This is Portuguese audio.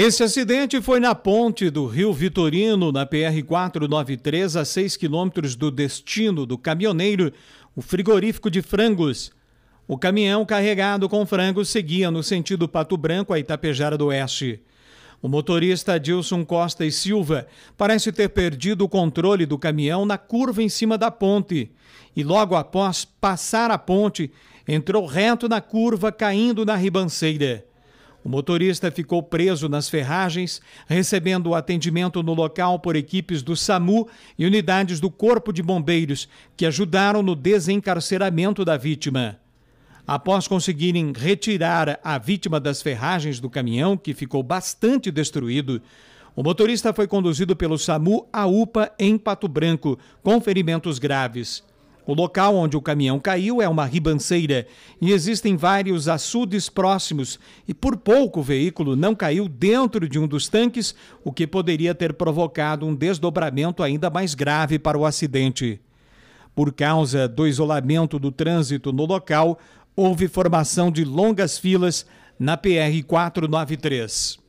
Esse acidente foi na ponte do Rio Vitorino, na PR 493, a 6 quilômetros do destino do caminhoneiro, o frigorífico de frangos. O caminhão carregado com frangos seguia no sentido Pato Branco a Itapejara do Oeste. O motorista Adilson Costa e Silva parece ter perdido o controle do caminhão na curva em cima da ponte e, logo após passar a ponte, entrou reto na curva, caindo na ribanceira. O motorista ficou preso nas ferragens, recebendo atendimento no local por equipes do SAMU e unidades do Corpo de Bombeiros, que ajudaram no desencarceramento da vítima. Após conseguirem retirar a vítima das ferragens do caminhão, que ficou bastante destruído, o motorista foi conduzido pelo SAMU à UPA em Pato Branco, com ferimentos graves. O local onde o caminhão caiu é uma ribanceira e existem vários açudes próximos, e por pouco o veículo não caiu dentro de um dos tanques, o que poderia ter provocado um desdobramento ainda mais grave para o acidente. Por causa do isolamento do trânsito no local, houve formação de longas filas na PR 493.